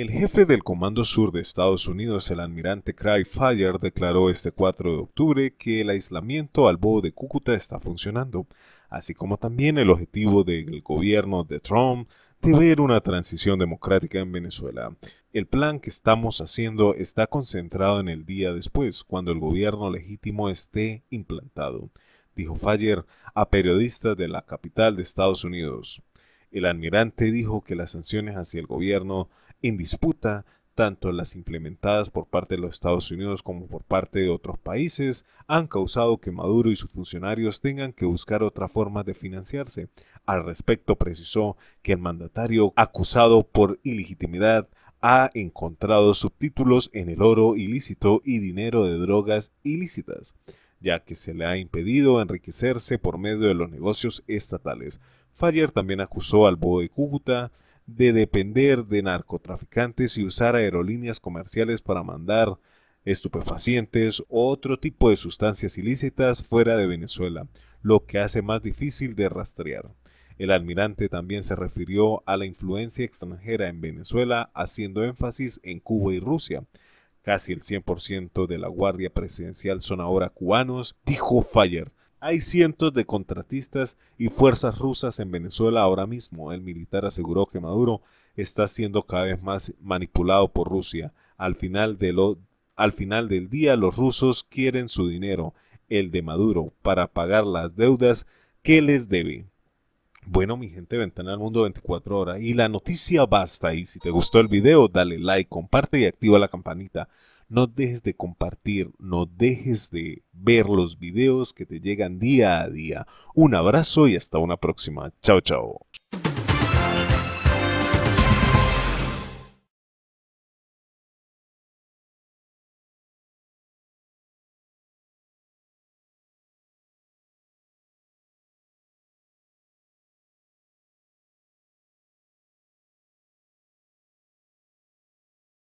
El jefe del Comando Sur de Estados Unidos, el almirante Craig Fayer, declaró este 4 de octubre que el aislamiento al bodo de Cúcuta está funcionando, así como también el objetivo del gobierno de Trump de ver una transición democrática en Venezuela. El plan que estamos haciendo está concentrado en el día después, cuando el gobierno legítimo esté implantado, dijo Fayer a periodistas de la capital de Estados Unidos. El almirante dijo que las sanciones hacia el gobierno en disputa, tanto las implementadas por parte de los Estados Unidos como por parte de otros países, han causado que Maduro y sus funcionarios tengan que buscar otra forma de financiarse. Al respecto, precisó que el mandatario, acusado por ilegitimidad, ha encontrado subtítulos en el oro ilícito y dinero de drogas ilícitas, ya que se le ha impedido enriquecerse por medio de los negocios estatales. Fayer también acusó al Bo de Cúcuta de depender de narcotraficantes y usar aerolíneas comerciales para mandar estupefacientes o otro tipo de sustancias ilícitas fuera de Venezuela, lo que hace más difícil de rastrear. El almirante también se refirió a la influencia extranjera en Venezuela, haciendo énfasis en Cuba y Rusia. Casi el 100% de la Guardia Presidencial son ahora cubanos, dijo Fayer. Hay cientos de contratistas y fuerzas rusas en Venezuela ahora mismo. El militar aseguró que Maduro está siendo cada vez más manipulado por Rusia. Al final, al final del día los rusos quieren su dinero, el de Maduro, para pagar las deudas que les debe. Bueno, mi gente, Ventana al Mundo 24 horas. Y la noticia basta. Y si te gustó el video, dale like, comparte y activa la campanita no dejes de compartir, no dejes de ver los videos que te llegan día a día. Un abrazo y hasta una próxima. Chao, chao.